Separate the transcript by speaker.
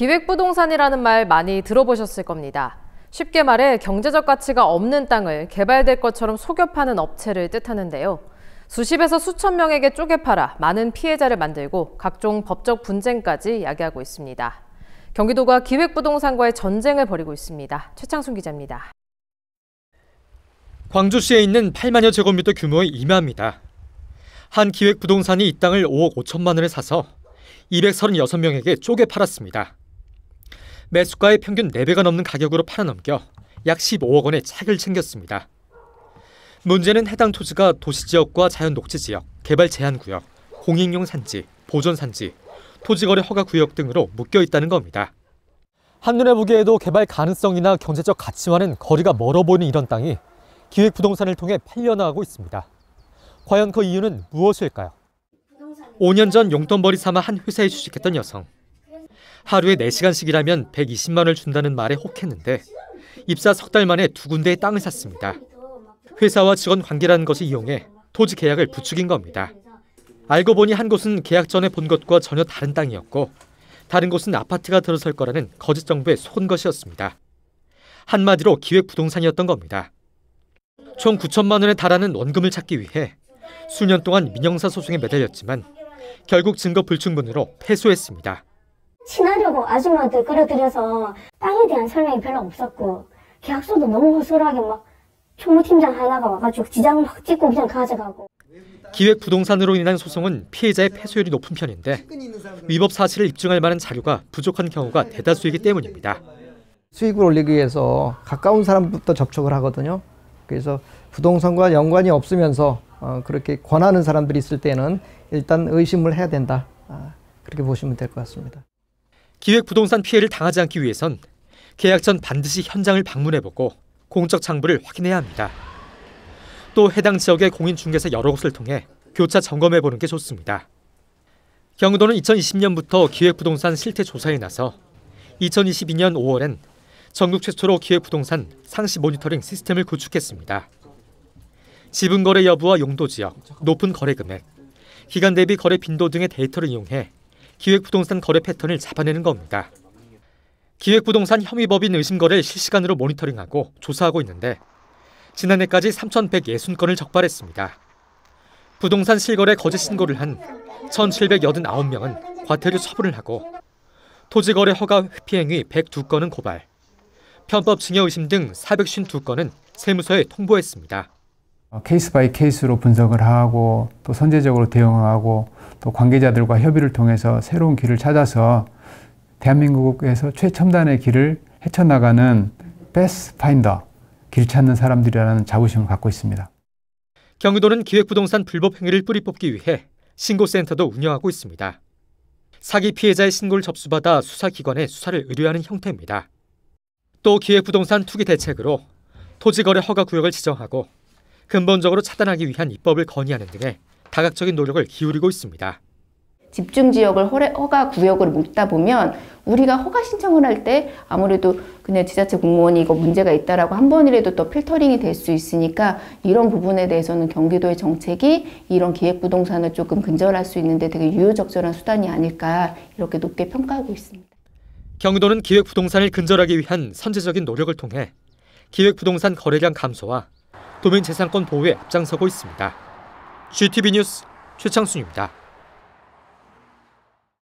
Speaker 1: 기획부동산이라는 말 많이 들어보셨을 겁니다. 쉽게 말해 경제적 가치가 없는 땅을 개발될 것처럼 속여 파는 업체를 뜻하는데요. 수십에서 수천 명에게 쪼개 팔아 많은 피해자를 만들고 각종 법적 분쟁까지 야기하고 있습니다. 경기도가 기획부동산과의 전쟁을 벌이고 있습니다. 최창순 기자입니다. 광주시에 있는 8만여 제곱미터 규모의 임야입니다. 한 기획부동산이 이 땅을 5억 5천만 원에 사서 236명에게 쪼개 팔았습니다. 매수가의 평균 4배가 넘는 가격으로 팔아넘겨 약 15억 원의 차익을 챙겼습니다. 문제는 해당 토지가 도시지역과 자연녹지지역, 개발 제한구역, 공익용 산지, 보존 산지, 토지거래 허가 구역 등으로 묶여 있다는 겁니다. 한눈에 보기에도 개발 가능성이나 경제적 가치와는 거리가 멀어 보이는 이런 땅이 기획부동산을 통해 팔려나가고 있습니다. 과연 그 이유는 무엇일까요? 5년 전 용돈벌이 삼아 한 회사에 취직했던 여성. 하루에 4시간씩이라면 120만 을 준다는 말에 혹했는데 입사 석 달 만에 두 군데의 땅을 샀습니다. 회사와 직원 관계라는 것을 이용해 토지 계약을 부추긴 겁니다. 알고 보니 한 곳은 계약 전에 본 것과 전혀 다른 땅이었고 다른 곳은 아파트가 들어설 거라는 거짓 정부의 속은 것이었습니다. 한마디로 기획 부동산이었던 겁니다. 총 9천만 원에 달하는 원금을 찾기 위해 수년 동안 민영사 소송에 매달렸지만 결국 증거 불충분으로 패소했습니다. 친하려고 아줌마한테 끌어들여서 땅에 대한 설명이 별로 없었고 계약서도 너무 허술하게 막 총무팀장 하나가 와가지고 지장 막 찍고 그냥 가져가고. 기획 부동산으로 인한 소송은 피해자의 패소율이 높은 편인데 위법 사실을 입증할 만한 자료가 부족한 경우가 대다수이기 때문입니다. 수익을 올리기 위해서 가까운 사람부터 접촉을 하거든요. 그래서 부동산과 연관이 없으면서 어, 그렇게 권하는 사람들이 있을 때는 일단 의심을 해야 된다. 아, 그렇게 보시면 될 것 같습니다. 기획 부동산 피해를 당하지 않기 위해선 계약 전 반드시 현장을 방문해보고 공적 창부를 확인해야 합니다. 또 해당 지역의 공인중개사 여러 곳을 통해 교차 점검해보는 게 좋습니다. 경기도는 2020년부터 기획부동산 실태 조사에 나서 2022년 5월엔 전국 최초로 기획부동산 상시 모니터링 시스템을 구축했습니다. 지분 거래 여부와 용도 지역, 높은 거래 금액, 기간 대비 거래 빈도 등의 데이터를 이용해 기획부동산 거래 패턴을 잡아내는 겁니다. 기획부동산 혐의법인 의심거래를 실시간으로 모니터링하고 조사하고 있는데 지난해까지 3,160건을 적발했습니다. 부동산 실거래 거짓 신고를 한 1,789명은 과태료 처분을 하고 토지거래 허가 피행위 102건은 고발, 편법 증여 의심 등 452건은 세무서에 통보했습니다. 어, 케이스 바이 케이스로 분석을 하고 또 선제적으로 대응하고 또 관계자들과 협의를 통해서 새로운 길을 찾아서 대한민국에서 최첨단의 길을 헤쳐나가는 베스 파인더, 길 찾는 사람들이라는 자부심을 갖고 있습니다. 경기도는 기획부동산 불법 행위를 뿌리 뽑기 위해 신고센터도 운영하고 있습니다. 사기 피해자의 신고를 접수받아 수사기관에 수사를 의뢰하는 형태입니다. 또 기획부동산 투기 대책으로 토지거래 허가 구역을 지정하고 근본적으로 차단하기 위한 입법을 건의하는 등의 다각적인 노력을 기울이고 있습니다. 집중 지역을 허가 구역으로 묶다 보면 우리가 허가 신청을 할 때 아무래도 그냥 지자체 공무원이 이거 문제가 있다라고 한 번이라도 또 필터링이 될 수 있으니까 이런 부분에 대해서는 경기도의 정책이 이런 기획부동산을 조금 근절할 수 있는데 되게 유효적절한 수단이 아닐까 이렇게 높게 평가하고 있습니다. 경기도는 기획부동산을 근절하기 위한 선제적인 노력을 통해 기획부동산 거래량 감소와 도민재산권 보호에 앞장서고 있습니다. GTV 뉴스 최창순입니다.